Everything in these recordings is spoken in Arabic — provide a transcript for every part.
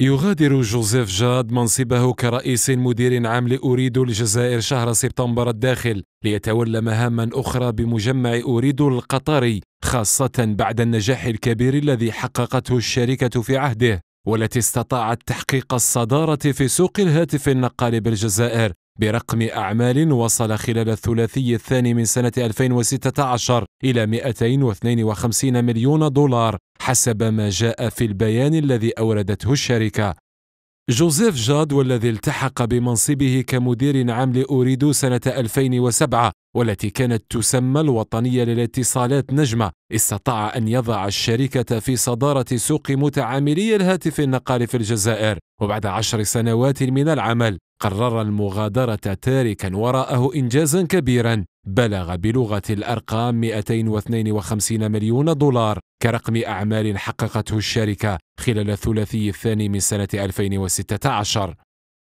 يغادر جوزيف جاد منصبه كرئيس مدير عام لأوريدو الجزائر شهر سبتمبر الداخل ليتولى مهاما أخرى بمجمع أوريدو القطري خاصة بعد النجاح الكبير الذي حققته الشركة في عهده والتي استطاعت تحقيق الصدارة في سوق الهاتف النقال بالجزائر برقم أعمال وصل خلال الثلاثي الثاني من سنة 2016 إلى 252 مليون دولار حسب ما جاء في البيان الذي اوردته الشركه جوزيف جاد والذي التحق بمنصبه كمدير عام لأوريدو سنة 2007 والتي كانت تسمى الوطنية للاتصالات نجمة استطاع أن يضع الشركة في صدارة سوق متعاملي الهاتف النقال في الجزائر وبعد عشر سنوات من العمل قرر المغادرة تاركا وراءه إنجازا كبيرا بلغ بلغة الأرقام 252 مليون دولار كرقم أعمال حققته الشركة خلال الثلاثي الثاني من سنة 2016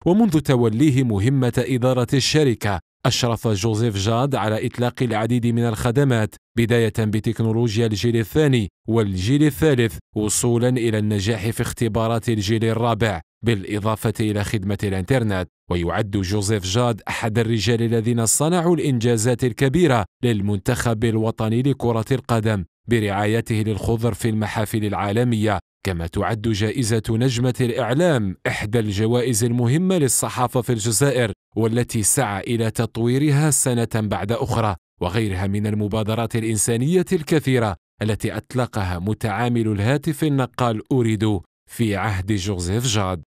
ومنذ توليه مهمة إدارة الشركة أشرف جوزيف جاد على إطلاق العديد من الخدمات بداية بتكنولوجيا الجيل الثاني والجيل الثالث وصولا إلى النجاح في اختبارات الجيل الرابع بالإضافة إلى خدمة الإنترنت ويعد جوزيف جاد أحد الرجال الذين صنعوا الإنجازات الكبيرة للمنتخب الوطني لكرة القدم برعايته للخضر في المحافل العالميه كما تعد جائزه نجمه الاعلام احدى الجوائز المهمه للصحافه في الجزائر والتي سعى الى تطويرها سنه بعد اخرى وغيرها من المبادرات الانسانيه الكثيره التي اطلقها متعامل الهاتف النقال اوريدو في عهد جوزيف جاد